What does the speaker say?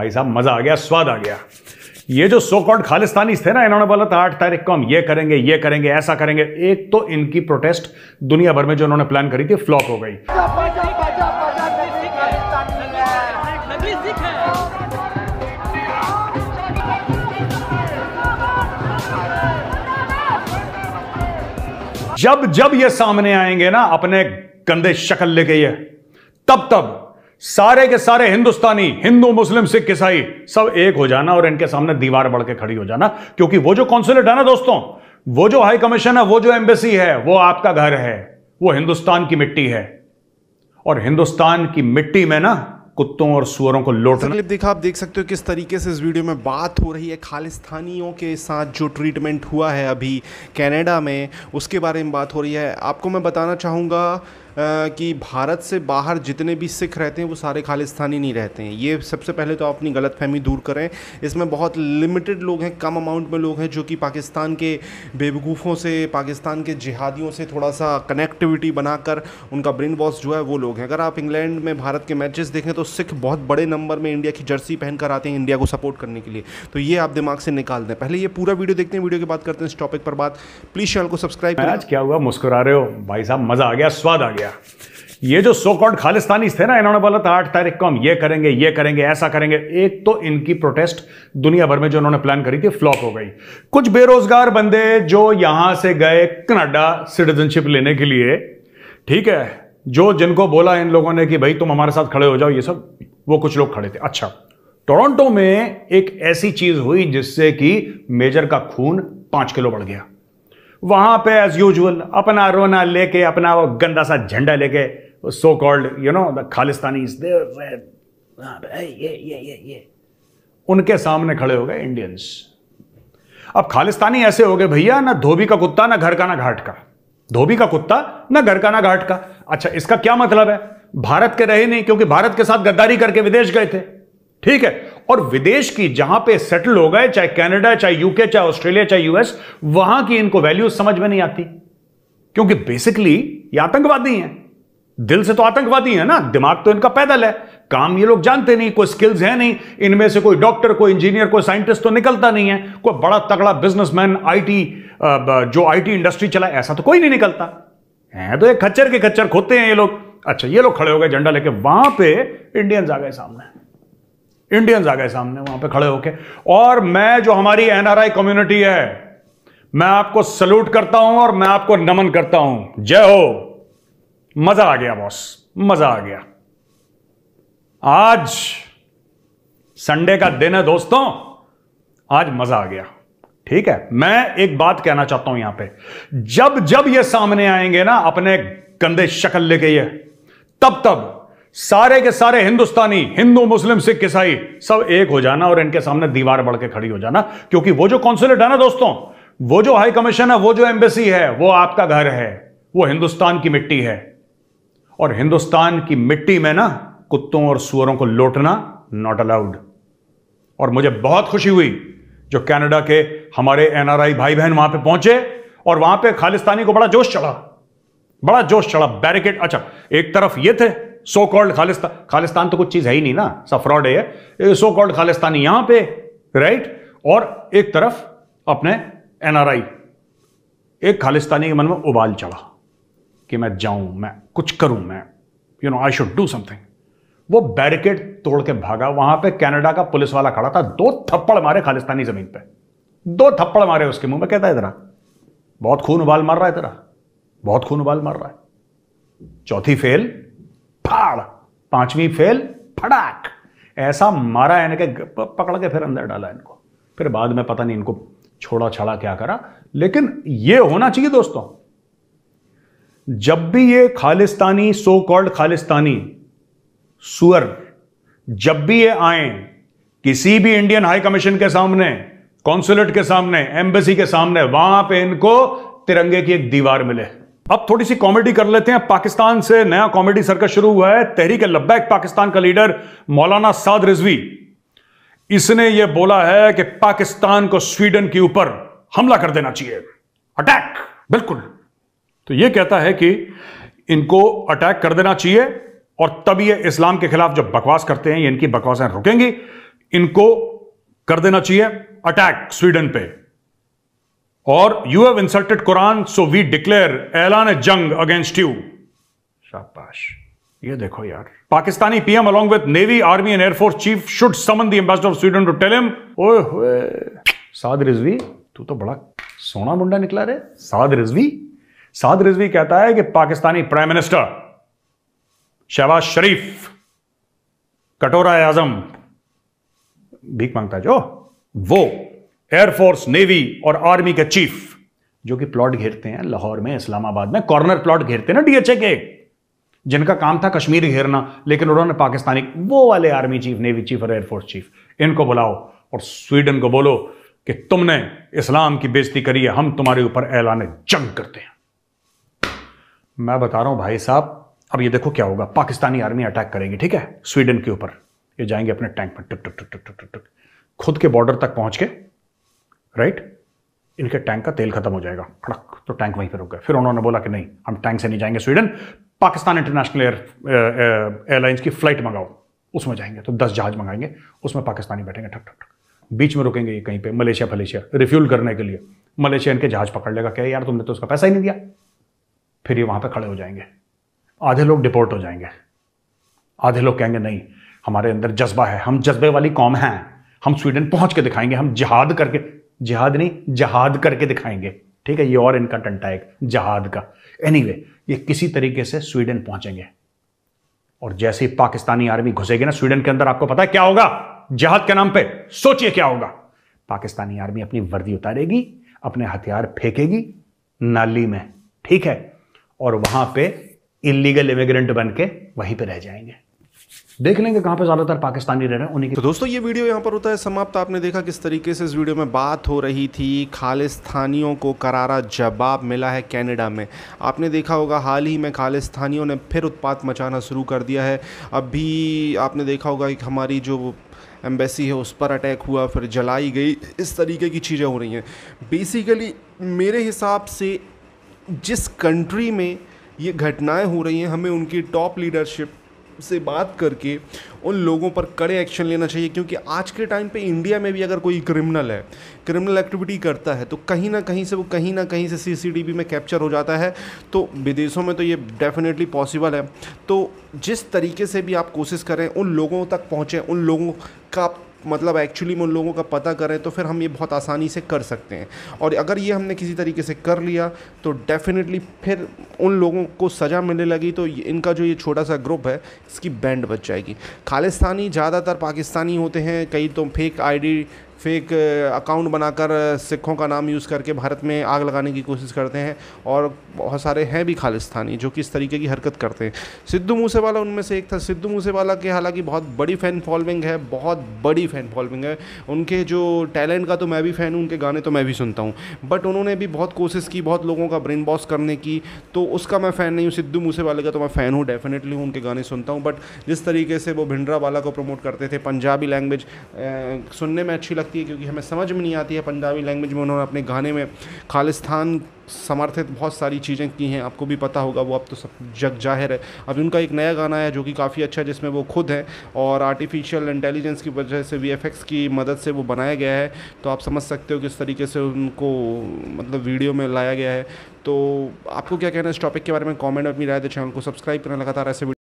भाई साहब मज़ा आ गया स्वाद आ गया ये जो सो कॉल्ड खालिस्तानी थे ना इन्होंने बोला था आठ तारीख को हम ये करेंगे ये करेंगे ऐसा करेंगे एक तो इनकी प्रोटेस्ट दुनिया भर में जो इन्होंने प्लान करी थी फ्लॉप हो गई जब जब ये सामने आएंगे ना अपने गंदे शक्ल लेके ये तब तब सारे के सारे हिंदुस्तानी हिंदू मुस्लिम सिख ईसाई सब एक हो जाना और इनके सामने दीवार बढ़ के खड़ी हो जाना क्योंकि वो जो कॉन्सुलेट है ना दोस्तों वो जो हाई कमीशन है वो जो एम्बेसी है वो आपका घर है वो हिंदुस्तान की मिट्टी है और हिंदुस्तान की मिट्टी में ना कुत्तों और सुअरों को लौटना क्लिप देखा आप देख सकते हो किस तरीके से इस वीडियो में बात हो रही है खालिस्तानियों के साथ जो ट्रीटमेंट हुआ है अभी कनाडा में उसके बारे में बात हो रही है आपको मैं बताना चाहूँगा कि भारत से बाहर जितने भी सिख रहते हैं वो सारे खालिस्तानी नहीं रहते हैं ये सबसे पहले तो आप अपनी गलत फहमी दूर करें इसमें बहुत लिमिटेड लोग हैं कम अमाउंट में लोग हैं जो कि पाकिस्तान के बेवकूफ़ों से पाकिस्तान के जिहादियों से थोड़ा सा कनेक्टिविटी बनाकर उनका ब्रेन वॉश जो है वो लोग हैं अगर आप इंग्लैंड में भारत के मैचेस देखें तो सिख बहुत बड़े नंबर में इंडिया की जर्सी पहनकर आते हैं इंडिया को सपोर्ट करने के लिए तो ये आप दिमाग से निकाल दें पहले ये पूरा वीडियो देखते हैं वीडियो की बात करते हैं इस टॉपिक पर बात प्लीज़ चैनल को सब्सक्राइब आज क्या हुआ मुस्कुरा रहे हो भाई साहब मज़ा आ गया स्वाद आ गया गया ये जो सो कॉल्ड खालिस्तानी थे ना इन्होंने बोला था आठ तारीख को हम ये करेंगे ये करेंगे ऐसा करेंगे एक तो इनकी प्रोटेस्ट दुनिया भर में जो इन्होंने प्लान करी थी फ्लॉप हो गई कुछ बेरोजगार बंदे जो यहां से गए कनाडा सिटीजनशिप लेने के लिए ठीक है जो जिनको बोला इन लोगों ने कि भाई तुम हमारे साथ खड़े हो जाओ ये सब वो कुछ लोग खड़े थे अच्छा टोरंटो में एक ऐसी चीज हुई जिससे कि मेजर का खून पांच किलो बढ़ गया वहां पे एज यूजल अपना रोना लेके अपना वो गंदा सा झंडा लेके so called you know the Khalistani उनके सामने खड़े हो गए इंडियंस अब खालिस्तानी ऐसे हो गए भैया ना धोबी का कुत्ता ना घर का ना घाट का धोबी का कुत्ता ना घर का ना घाट का अच्छा इसका क्या मतलब है भारत के रहे नहीं क्योंकि भारत के साथ गद्दारी करके विदेश गए थे ठीक है और विदेश की जहां पे सेटल हो गए चाहे कनाडा चाहे यूके चाहे ऑस्ट्रेलिया चाहे यूएस वहां की इनको वैल्यू समझ में नहीं आती क्योंकि बेसिकली ये आतंकवादी हैं दिल से तो आतंकवादी है ना दिमाग तो इनका पैदल है काम ये लोग जानते नहीं कोई स्किल्स है नहीं इनमें से कोई डॉक्टर कोई इंजीनियर कोई साइंटिस्ट तो निकलता नहीं है कोई बड़ा तगड़ा बिजनेसमैन आईटी जो आईटी इंडस्ट्री चला ऐसा तो कोई नहीं निकलता है तो ये खच्चर के खच्चर खोते हैं ये लोग अच्छा ये लोग खड़े हो गए झंडा लेके वहां पे इंडियंस आ गए सामने इंडियंस आ गए सामने वहां पे खड़े होके और मैं जो हमारी एनआरआई कम्युनिटी है मैं आपको सल्यूट करता हूं और मैं आपको नमन करता हूं जय हो मजा आ गया बॉस मजा आ गया आज संडे का दिन है दोस्तों आज मजा आ गया ठीक है मैं एक बात कहना चाहता हूं यहां पे जब जब ये सामने आएंगे ना अपने गंदे शक्ल लेके ये तब तब सारे के सारे हिंदुस्तानी हिंदू मुस्लिम सिख ईसाई सब एक हो जाना और इनके सामने दीवार बढ़ के खड़ी हो जाना क्योंकि वो जो कॉन्सुलेट है ना दोस्तों वो जो हाई कमीशन है वो जो एम्बेसी है वो आपका घर है वो हिंदुस्तान की मिट्टी है और हिंदुस्तान की मिट्टी में ना कुत्तों और सुअरों को लौटना नॉट अलाउड और मुझे बहुत खुशी हुई जो कैनेडा के हमारे एनआरआई भाई बहन वहां पे पहुंचे और वहां पे खालिस्तानी को बड़ा जोश चढ़ा बड़ा जोश चढ़ा बैरिकेड अच्छा एक तरफ ये थे सो कॉल्ड खालिस्तान खालिस्तान तो कुछ चीज है ही नहीं ना सब फ्रॉड है सो कॉल्ड खालिस्तान यहां पे राइट और एक तरफ अपने एनआरआई एक खालिस्तानी के मन में उबाल चढ़ा कि मैं जाऊं मैं कुछ करूं मैं you know I should do something वो बैरिकेड तोड़ के भागा वहां पे कनाडा का पुलिस वाला खड़ा था दो थप्पड़ मारे खालिस्तानी जमीन पे दो थप्पड़ मारे उसके मुंह में कहता है तेरा बहुत खून उबाल मार रहा है तेरा बहुत खून उबाल मार रहा है चौथी फेल फाड़ पांचवी फेल फटाक ऐसा मारा यानी कि पकड़ के फिर अंदर डाला इनको फिर बाद में पता नहीं इनको छोड़ा छाड़ा क्या करा लेकिन ये होना चाहिए दोस्तों जब भी ये खालिस्तानी सो कॉल्ड खालिस्तानी सुअर जब भी ये आए किसी भी इंडियन हाई कमीशन के सामने कॉन्सुलेट के सामने एम्बेसी के सामने वहां पे इनको तिरंगे की एक दीवार मिले अब थोड़ी सी कॉमेडी कर लेते हैं पाकिस्तान से नया कॉमेडी सर्कस शुरू हुआ है तहरीक लब्बैक पाकिस्तान का लीडर मौलाना साद रिजवी इसने यह बोला है कि पाकिस्तान को स्वीडन के ऊपर हमला कर देना चाहिए अटैक बिल्कुल तो यह कहता है कि इनको अटैक कर देना चाहिए और तब ये इस्लाम के खिलाफ जब बकवास करते हैं ये इनकी बकवासें रुकेंगी इनको कर देना चाहिए अटैक स्वीडन पे और you have insulted Quran so we declare ऐलान जंग अगेंस्ट यू शाबाश ये देखो यार Pakistani PM along with navy army and air force chief should summon the ambassador of Sweden to tell him ओए साद रिजवी तू तो बड़ा सोना मुंडा निकला रे साद रिजवी साद रिजवी कहता है कि पाकिस्तानी प्राइम मिनिस्टर शहबाज शरीफ कटोरा आजम भीख मांगता है जो वो एयरफोर्स नेवी और आर्मी के चीफ जो कि प्लॉट घेरते हैं लाहौर में इस्लामाबाद में कॉर्नर प्लॉट घेरते हैं ना डीएचए के जिनका काम था कश्मीर घेरना लेकिन उन्होंने पाकिस्तानी वो वाले आर्मी चीफ नेवी चीफ और एयरफोर्स चीफ इनको बुलाओ और स्वीडन को बोलो कि तुमने इस्लाम की बेजती करी है हम तुम्हारे ऊपर ऐलान जंग करते हैं मैं बता रहा हूं भाई साहब अब ये देखो क्या होगा पाकिस्तानी आर्मी अटैक करेगी ठीक है स्वीडन के ऊपर ये जाएंगे अपने टैंक में टुक टुक टुक टुक टुक टुक खुद के बॉर्डर तक पहुंच के राइट इनके टैंक का तेल खत्म हो जाएगा खड़क तो टैंक वहीं पर रुक गया फिर उन्होंने बोला कि नहीं हम टैंक से नहीं जाएंगे Sweden Pakistan international air airlines की फ्लाइट मंगाओ उसमें जाएंगे तो दस जहाज मंगाएंगे उसमें पाकिस्तानी बैठेंगे ठक ठक ठक बीच में रुकेंगे ये कहीं पे मलेशिया फलेशिया रिफ्यूल करने के लिए मलेशिया इनके जहाज पकड़ लेगा क्या यार तुमने तो उसका पैसा ही नहीं दिया फिर ये वहां पर खड़े हो जाएंगे आधे लोग डिपोर्ट हो जाएंगे आधे लोग कहेंगे नहीं हमारे अंदर जज्बा है हम जज्बे वाली कौम हैं हम स्वीडन पहुंच के दिखाएंगे हम जहाद करके जिहाद नहीं जहाद करके दिखाएंगे ठीक है ये और इनका टंटा एक जहाद का एनी anyway, ये किसी तरीके से स्वीडन पहुंचेंगे और जैसे ही पाकिस्तानी आर्मी घुसेगी ना स्वीडन के अंदर आपको पता है क्या होगा जहाद के नाम पे सोचिए क्या होगा पाकिस्तानी आर्मी अपनी वर्दी उतारेगी अपने हथियार फेंकेगी नाली में ठीक है और वहां पे इलीगल इमिग्रेंट बन के वहीं पे रह जाएंगे देख लेंगे कहाँ पर ज़्यादातर पाकिस्तानी रह रहे हैं उन्हीं तो दोस्तों ये वीडियो यहाँ पर होता है समाप्त आपने देखा किस तरीके से इस वीडियो में बात हो रही थी खालिस्तानियों को करारा जवाब मिला है कैनेडा में आपने देखा होगा हाल ही में खालिस्तानियों ने फिर उत्पात मचाना शुरू कर दिया है अभी आपने देखा होगा कि हमारी जो एम्बेसी है उस पर अटैक हुआ फिर जलाई गई इस तरीके की चीज़ें हो रही हैं बेसिकली मेरे हिसाब से जिस कंट्री में ये घटनाएं हो रही हैं हमें उनकी टॉप लीडरशिप से बात करके उन लोगों पर कड़े एक्शन लेना चाहिए क्योंकि आज के टाइम पे इंडिया में भी अगर कोई क्रिमिनल है क्रिमिनल एक्टिविटी करता है तो कहीं ना कहीं से वो कहीं ना कहीं से सीसीटीवी में कैप्चर हो जाता है तो विदेशों में तो ये डेफिनेटली पॉसिबल है तो जिस तरीके से भी आप कोशिश करें उन लोगों तक पहुँचें उन लोगों का मतलब एक्चुअली में उन लोगों का पता करें तो फिर हम ये बहुत आसानी से कर सकते हैं और अगर ये हमने किसी तरीके से कर लिया तो डेफिनेटली फिर उन लोगों को सज़ा मिलने लगी तो इनका जो ये छोटा सा ग्रुप है इसकी बैंड बच जाएगी खालिस्तानी ज़्यादातर पाकिस्तानी होते हैं कई तो fake ID fake account uh, बनाकर uh, सिखों का नाम यूज़ करके भारत में आग लगाने की कोशिश करते हैं और बहुत सारे हैं भी खालिस्तानी जो कि इस तरीके की हरकत करते हैं सिद्धू मूसेवाला उनमें से एक था सिद्धू मूसेवाला के हालांकि बहुत बड़ी फ़ैन फॉलोइंग है बहुत बड़ी फ़ैन फॉलोइंग है उनके जो टैलेंट का तो मैं भी फ़ैन हूँ उनके गाने तो मैं भी सुनता हूँ बट उन्होंने भी बहुत कोशिश की बहुत लोगों का ब्रेन वॉश करने की तो उसका मैं फ़ैन नहीं हूँ सिद्धू मूसेवाले का तो मैं फ़ैन हूँ डेफिनेटली हूँ उनके गाने सुनता हूँ बट जिस तरीके से वो भिंडरा वाला को प्रमोट करते थे पंजाबी लैंग्वेज uh, सुनने में अच्छी लगती लगती है क्योंकि हमें समझ में नहीं आती है पंजाबी लैंग्वेज में उन्होंने अपने गाने में खालिस्तान समर्थित बहुत सारी चीज़ें की हैं आपको भी पता होगा वो अब तो सब जग जाहिर है अब उनका एक नया गाना है जो कि काफ़ी अच्छा है जिसमें वो खुद हैं और आर्टिफिशियल इंटेलिजेंस की वजह से वी की मदद से वो बनाया गया है तो आप समझ सकते हो किस तरीके से उनको मतलब वीडियो में लाया गया है तो आपको क्या कहना है इस टॉपिक के बारे में कॉमेंट अपनी राय दे चैनल को सब्सक्राइब करना लगातार ऐसे